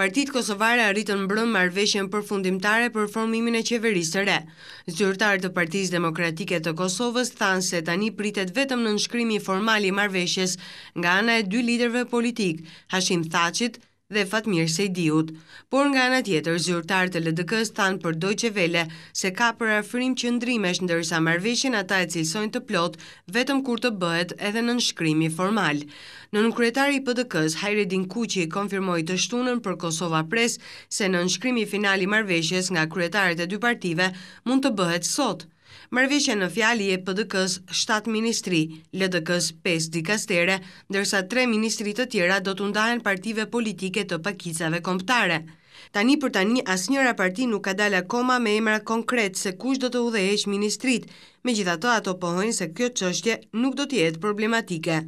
Partitë Kosovare arritën mbrëm marrëveshjen përfundimtare për formimin e qeverisë së re. Zyrtarë të Partisë Demokratike të Kosovës thanë se tani pritet vetëm në nënshkrimi formal i marrëveshjes nga ana e dy liderëve politik, Hashim Thaçit dhe Fatmir Sejdiut, por nga në tjetër zyrtar të LDK-s thanë për dojqe vele se ka për afrim që ndrimesh ndërsa marveshin ata e cilësojnë të plot vetëm kur të bëhet edhe në nshkrimi formal. Në nënkretari i PDK-s, Hajredin Kuqi konfirmoj të shtunën për Kosova Pres se në final finali marveshjes nga kretarët e dy partive mund të bëhet sotë. Mërvi në fjali e PDK-s 7 ministri, LDK-s 5 dikastere, ndërsa 3 ministri të tjera do të ndahen partive politike të pakicave komptare. Tani për tani, as njëra parti nuk ka dalë akoma me emra konkret se kush do të udhehesh ministrit, me gjitha të ato pohojnë se kjo qështje nuk do tjetë problematike.